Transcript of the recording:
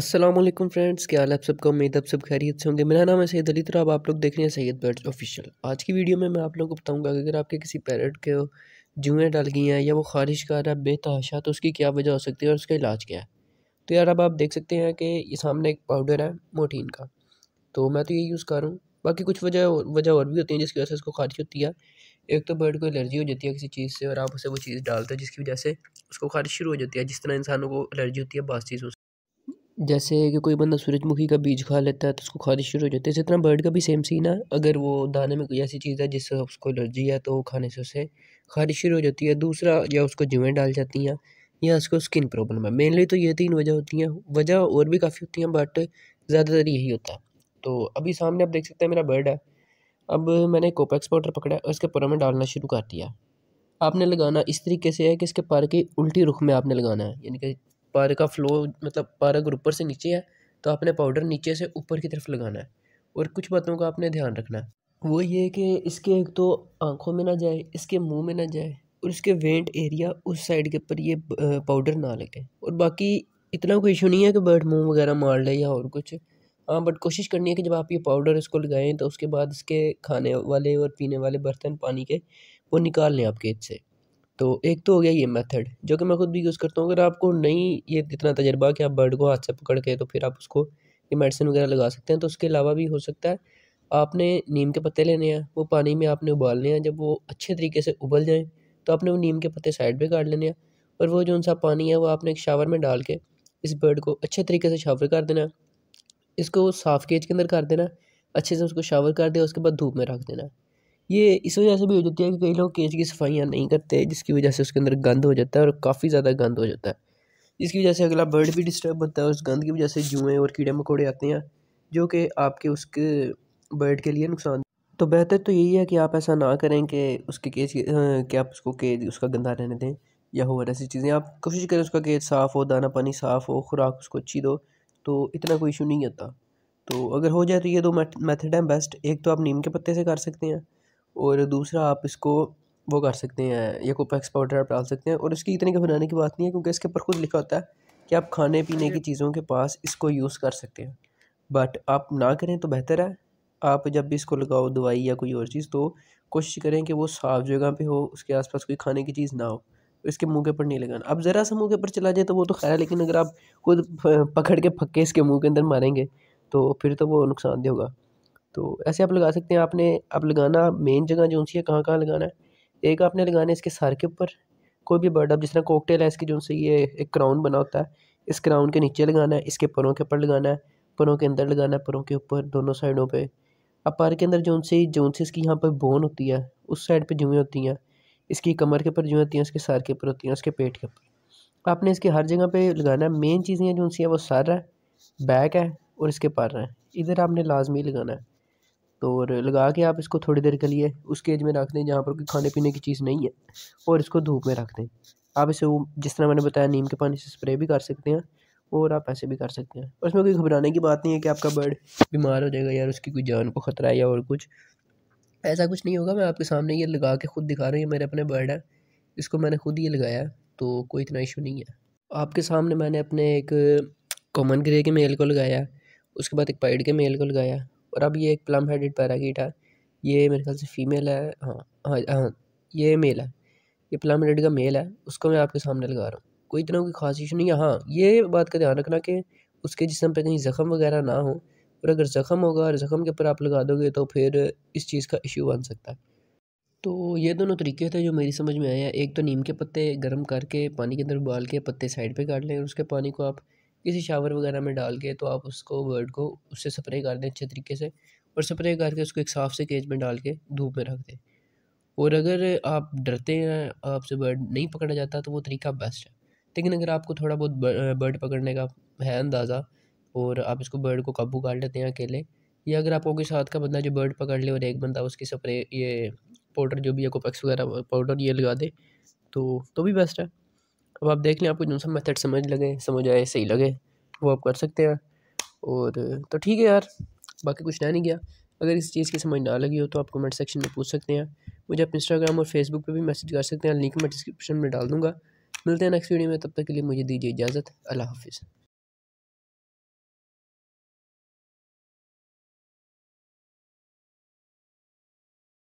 Aslam friends क्या हाल आप सबका उम्मीद आप सब खैरियत से होंगे मेरा नाम है सैद अली तरह तो आप लोग देख रहे हैं सैद बर्ड्स ऑफिशियल आज की वीडियो में मैं आप लोगों को बताऊंगा कि अगर आपके किसी पैरट के जुएँ डल गई हैं या वो खारिश कर रहा है बेतहाशा तो उसकी क्या वजह हो सकती है और उसका इलाज क्या है तो यार अब आप देख सकते हैं कि ये सामने एक पाउडर है मोटीन का तो मैं तो ये यूज़ कर रहा हूँ बाकी कुछ वजह वजह और भी होती हैं जिसकी वजह से उसको खारिश होती है एक तो बर्ड को एलर्जी हो जाती है किसी चीज़ से और आप उसे वो चीज़ डालते हो जिसकी वजह से उसको खारिश शुरू हो जाती है जिस तरह इंसानों को एलर्जी होती है बास चीज़ों जैसे कि कोई बंदा सूरजमुखी का बीज खा लेता है तो उसको खारिश शुरू हो जाती है इसी तरह बर्ड का भी सेम सीन है अगर वो दाने में कोई ऐसी चीज़ है जिससे उसको एलर्जी है तो वो खाने से उसे खारिश शुरू हो जाती है दूसरा या उसको जुएँ डाल जाती हैं या उसको स्किन प्रॉब्लम है मेनली तो ये तीन वजह होती हैं वजह और भी काफ़ी होती हैं बट ज़्यादातर यही होता है तो अभी सामने आप देख सकते हैं मेरा बर्ड है अब मैंने कोपैक्स पाउडर पकड़ा और इसके पर में डालना शुरू कर दिया आपने लगाना इस तरीके से है कि इसके पर के उल्टी रुख में आपने लगाना है यानी कि पार का फ्लो मतलब पार अगर ऊपर से नीचे है तो आपने पाउडर नीचे से ऊपर की तरफ लगाना है और कुछ बातों का आपने ध्यान रखना है वो ये कि इसके एक तो आँखों में ना जाए इसके मुंह में ना जाए और इसके वेंट एरिया उस साइड के ऊपर ये पाउडर ना लगे और बाकी इतना कोई इशू नहीं है कि बर्ड मुंह वगैरह मार ले या और कुछ हाँ बट कोशिश करनी है कि जब आप ये पाउडर इसको लगाएं तो उसके बाद इसके खाने वाले और पीने वाले बर्तन पानी के वो निकाल लें आप खेत से तो एक तो हो गया ये मेथड जो कि मैं खुद भी यूज़ करता हूँ अगर आपको नहीं ये इतना तजर्बा कि आप बर्ड को हाथ से पकड़ के तो फिर आप उसको ये मेडिसिन वगैरह लगा सकते हैं तो उसके अलावा भी हो सकता है आपने नीम के पत्ते लेने हैं वो पानी में आपने उबालने हैं जब वो अच्छे तरीके से उबल जाएँ तो आपने वो नीम के पत्ते साइड पर काट लेने हैं और वो जो सा पानी है वो आपने एक शावर में डाल के इस बर्ड को अच्छे तरीके से शावर कर देना इसको साफ़ केज के अंदर कर देना अच्छे से उसको शावर कर दिया उसके बाद धूप में रख देना ये इस वजह से भी हो जाती है कि कई लोग केज की सफाइयाँ नहीं करते जिसकी वजह से उसके अंदर गंद हो जाता है और काफ़ी ज़्यादा गंद हो जाता है जिसकी वजह से अगला बर्ड भी डिस्टर्ब होता है उस गंद की वजह से जुएँ और कीड़े मकोड़े आते हैं जो कि आपके उसके बर्ड के लिए नुकसान तो बेहतर तो यही है कि आप ऐसा ना करें कि उसके केज कि आप उसको केज उसका गंदा रहने दें या हो ऐसी चीज़ें आप कोशिश करें उसका केज साफ़ हो दाना पानी साफ़ हो खुराक उसको अच्छी दो तो इतना कोई इशू नहीं आता तो अगर हो जाए तो ये दो मेथड हैं बेस्ट एक तो आप नीम के पत्ते से कर सकते हैं और दूसरा आप इसको वो कर सकते हैं ये कोपैक्स पाउडर आप डाल सकते हैं और इसकी इतनी घबराने की बात नहीं है क्योंकि इसके ऊपर खुद लिखा होता है कि आप खाने पीने की चीज़ों के पास इसको यूज़ कर सकते हैं बट आप ना करें तो बेहतर है आप जब भी इसको लगाओ दवाई या कोई और चीज़ तो कोशिश करें कि वो साफ़ जगह पे हो उसके आसपास कोई खाने की चीज़ ना हो इसके मुंह के ऊपर नहीं लगाना अब ज़रा सा मुंह के ऊपर चला जाए तो वो तो खैर है लेकिन अगर आप खुद पकड़ के फक्के इसके मुंह के अंदर मारेंगे तो फिर तो वो नुकसानदेह होगा तो ऐसे आप लगा सकते हैं आपने आप लगाना मेन जगह जो है कहाँ कहाँ लगाना है एक आपने लगाना है इसके सर के ऊपर कोई भी बर्ड अब जिस तरह कोकटेल है इसकी जो उनसे ये एक क्राउन बना होता है इस क्राउन के नीचे लगाना है इसके परों के ऊपर लगाना है परों के अंदर लगाना है परों के ऊपर दोनों साइडों पर अब पर के अंदर जो सी जो सी इसकी यहाँ पर बोन होती है उस साइड पर जुएँ होती हैं इसकी कमर के ऊपर जुएँ होती हैं उसके सर के ऊपर होती हैं उसके पेट के ऊपर आपने इसके हर जगह पर लगाना है मेन चीज़ें जो सी वो सर है बैक है और इसके पर है इधर आपने लाजमी लगाना है तो और लगा के आप इसको थोड़ी देर के लिए उस केज में रख दें जहाँ पर कोई खाने पीने की चीज़ नहीं है और इसको धूप में रख दें आप इसे वो जिस तरह मैंने बताया नीम के पानी से स्प्रे भी कर सकते हैं और आप ऐसे भी कर सकते हैं और इसमें कोई घबराने की बात नहीं है कि आपका बर्ड बीमार हो जाएगा यार उसकी कोई जान को ख़तरा है या और कुछ ऐसा कुछ नहीं होगा मैं आपके सामने ये लगा के खुद दिखा रहा हूँ ये मेरे अपने बर्ड है इसको मैंने खुद ही लगाया तो कोई इतना इशू नहीं है आपके सामने मैंने अपने एक कॉमन ग्रे के मेल को लगाया उसके बाद एक पाइड के मेल को लगाया और अब ये एक प्लम हेडेड पैराकीट है ये मेरे ख्याल से फीमेल है हाँ हाँ हाँ ये मेल है ये प्लम हेडेड का मेल है उसको मैं आपके सामने लगा रहा हूँ कोई इतना कोई खास इशू नहीं है हाँ ये बात का ध्यान रखना कि उसके जिसम पर कहीं ज़ख़म वगैरह ना हो और अगर ज़ख़म होगा और ज़ख़म के ऊपर आप लगा दोगे तो फिर इस चीज़ का इशू बन सकता है तो ये दोनों तरीके थे जो मेरी समझ में आए हैं एक तो नीम के पत्ते गर्म करके पानी के अंदर उबाल के पत्ते साइड पे काट लें और उसके पानी को आप किसी शावर वगैरह में डाल के तो आप उसको बर्ड को उससे स्प्रे कर दें अच्छे तरीके से और स्प्रे करके उसको एक साफ़ से केज में डाल के धूप में रख दें और अगर आप डरते हैं आपसे बर्ड नहीं पकड़ा जाता तो वो तरीका बेस्ट है लेकिन अगर आपको थोड़ा बहुत बर्ड पकड़ने का है अंदाज़ा और आप इसको बर्ड को काबू कर लेते हैं अकेले या अगर आपको के साथ का बंदा जो बर्ड पकड़ ले और एक बंदा उसकी स्प्रे ये पाउडर जो भी है कोपैक्स वगैरह पाउडर ये लगा दे तो तो भी बेस्ट है अब आप देख लें आपको जो सा मेथड समझ लगे समझ आए सही लगे वो आप कर सकते हैं और तो ठीक है यार बाकी कुछ रह नहीं गया अगर इस चीज़ की समझ ना लगी हो तो आप कमेंट सेक्शन में पूछ सकते हैं मुझे आप इंस्टाग्राम और फेसबुक पर भी मैसेज कर सकते हैं लिंक मैं डिस्क्रिप्शन में डाल दूँगा मिलते हैं नेक्स्ट वीडियो में तब तक के लिए मुझे दीजिए इजाज़त अल्लाह हाफिज़